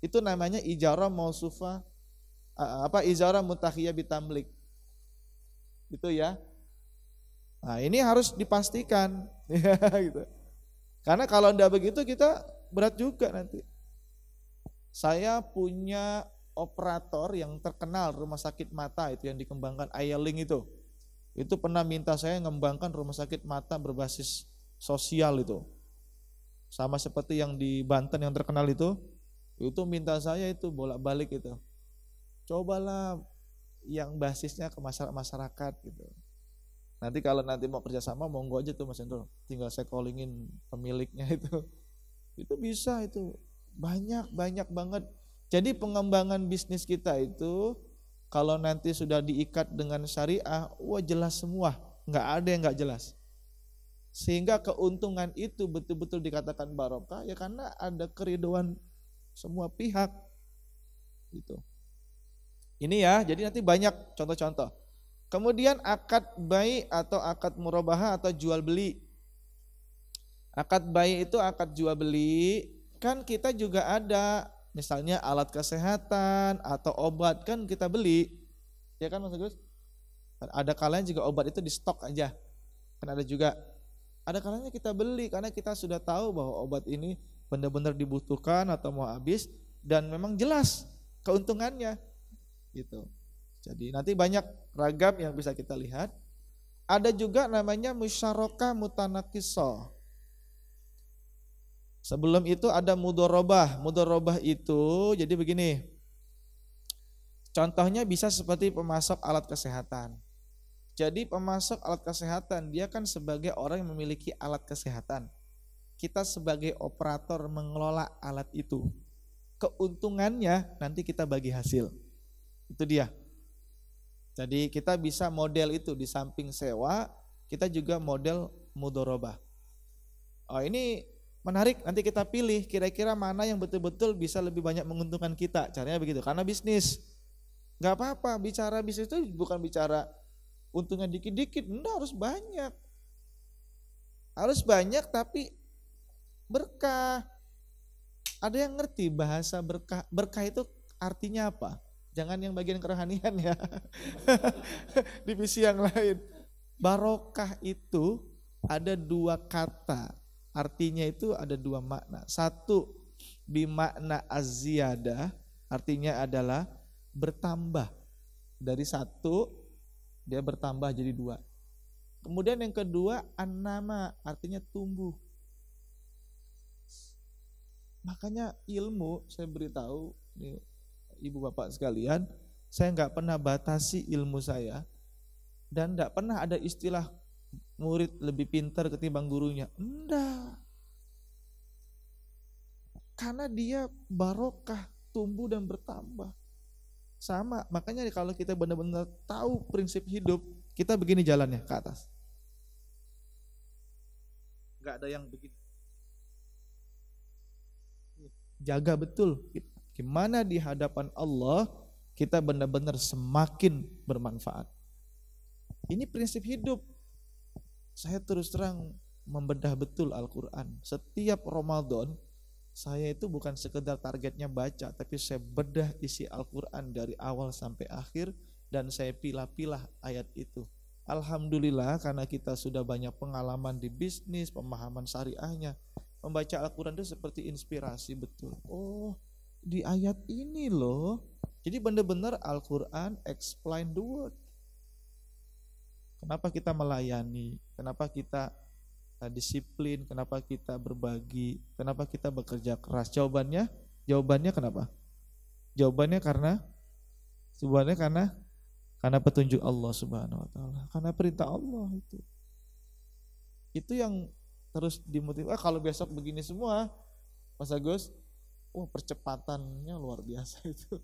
Itu namanya ijarah mausufa apa ijarah mutakhiyah bitamlik. gitu ya. Nah, ini harus dipastikan ya, gitu. Karena kalau tidak begitu kita berat juga nanti. Saya punya operator yang terkenal rumah sakit mata itu yang dikembangkan Ayeling itu. Itu pernah minta saya mengembangkan rumah sakit mata berbasis sosial itu. Sama seperti yang di Banten yang terkenal itu, itu minta saya itu bolak-balik itu. Cobalah yang basisnya ke masyarakat, gitu. Nanti kalau nanti mau kerjasama monggo aja tuh Mas Hendro, tinggal saya callingin pemiliknya itu. Itu bisa itu. Banyak, banyak banget. Jadi pengembangan bisnis kita itu kalau nanti sudah diikat dengan syariah, wah jelas semua. Nggak ada yang nggak jelas. Sehingga keuntungan itu betul-betul dikatakan barokah ya karena ada keriduan semua pihak. Gitu. Ini ya, jadi nanti banyak contoh-contoh. Kemudian akad baik atau akad murabaha atau jual beli. Akad bayi itu akad jual beli, kan kita juga ada misalnya alat kesehatan atau obat kan kita beli. Ya kan Mas Agus? Ada kalanya juga obat itu di stok aja. Kan ada juga. Ada kalanya kita beli karena kita sudah tahu bahwa obat ini benar-benar dibutuhkan atau mau habis dan memang jelas keuntungannya. Gitu. Jadi nanti banyak ragam yang bisa kita lihat. Ada juga namanya musyarakah mutanakisoh. Sebelum itu ada mudorobah. Mudorobah itu jadi begini. Contohnya bisa seperti pemasok alat kesehatan. Jadi pemasok alat kesehatan dia kan sebagai orang yang memiliki alat kesehatan. Kita sebagai operator mengelola alat itu. Keuntungannya nanti kita bagi hasil. Itu dia. Jadi kita bisa model itu di samping sewa, kita juga model mudorobah. Oh ini Menarik, nanti kita pilih kira-kira mana yang betul-betul bisa lebih banyak menguntungkan kita. Caranya begitu, karena bisnis. nggak apa-apa, bicara bisnis itu bukan bicara untungnya dikit-dikit, enggak harus banyak. Harus banyak tapi berkah. Ada yang ngerti bahasa berkah? Berkah itu artinya apa? Jangan yang bagian kerohanian ya. Divisi yang lain. Barokah itu ada dua kata Artinya itu ada dua makna. Satu, bimakna az artinya adalah bertambah. Dari satu, dia bertambah jadi dua. Kemudian yang kedua, anama artinya tumbuh. Makanya ilmu, saya beritahu, nih, ibu bapak sekalian, saya nggak pernah batasi ilmu saya dan nggak pernah ada istilah murid lebih pintar ketimbang gurunya. Enggak. Karena dia barokah, tumbuh dan bertambah. Sama, makanya kalau kita benar-benar tahu prinsip hidup, kita begini jalannya ke atas. Enggak ada yang begini. Jaga betul gimana di hadapan Allah kita benar-benar semakin bermanfaat. Ini prinsip hidup saya terus terang membedah betul Al-Quran. Setiap Ramadan, saya itu bukan sekedar targetnya baca, tapi saya bedah isi Al-Quran dari awal sampai akhir, dan saya pilah-pilah ayat itu. Alhamdulillah karena kita sudah banyak pengalaman di bisnis, pemahaman syariahnya. Membaca Al-Quran itu seperti inspirasi betul. Oh, di ayat ini loh. Jadi benar-benar Al-Quran explain the word. Kenapa kita melayani? kenapa kita eh, disiplin, kenapa kita berbagi, kenapa kita bekerja keras. Jawabannya, jawabannya kenapa? Jawabannya karena sebenarnya karena karena petunjuk Allah Subhanahu wa taala, karena perintah Allah itu. Itu yang terus dimotivasi. Ah, kalau besok begini semua, Mas Agus, wah percepatannya luar biasa itu.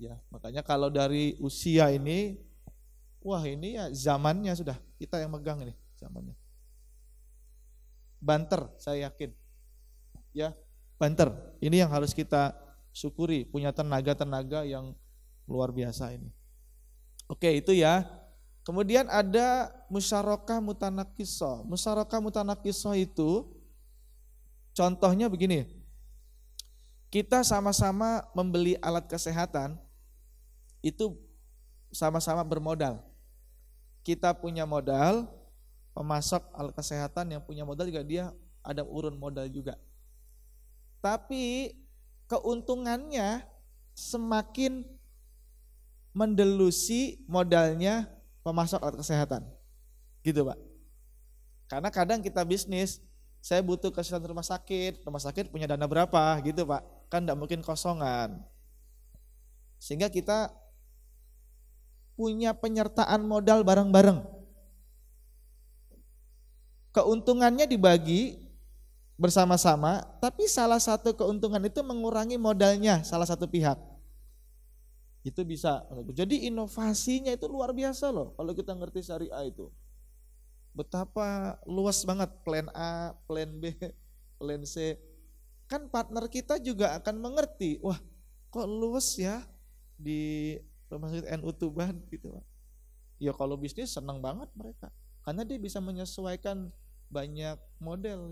ya, makanya kalau dari usia ini wah ini ya zamannya sudah kita yang megang ini zamannya. Banter, saya yakin. Ya, banter. Ini yang harus kita syukuri, punya tenaga-tenaga yang luar biasa ini. Oke, itu ya. Kemudian ada musyarakah mutanakiso. Musyarakah mutanakiso itu contohnya begini. Kita sama-sama membeli alat kesehatan itu sama-sama bermodal. Kita punya modal, pemasok alat kesehatan yang punya modal juga dia ada urun modal juga. Tapi keuntungannya semakin mendelusi modalnya pemasok alat kesehatan. Gitu Pak. Karena kadang kita bisnis, saya butuh kesehatan rumah sakit, rumah sakit punya dana berapa gitu Pak. Kan tidak mungkin kosongan. Sehingga kita punya penyertaan modal bareng-bareng keuntungannya dibagi bersama-sama, tapi salah satu keuntungan itu mengurangi modalnya salah satu pihak. Itu bisa. Jadi inovasinya itu luar biasa loh kalau kita ngerti syariah itu. Betapa luas banget plan A, plan B, plan C. Kan partner kita juga akan mengerti, wah kok luas ya di rumah sakit NU Tuban gitu. Ya kalau bisnis senang banget mereka karena dia bisa menyesuaikan banyak model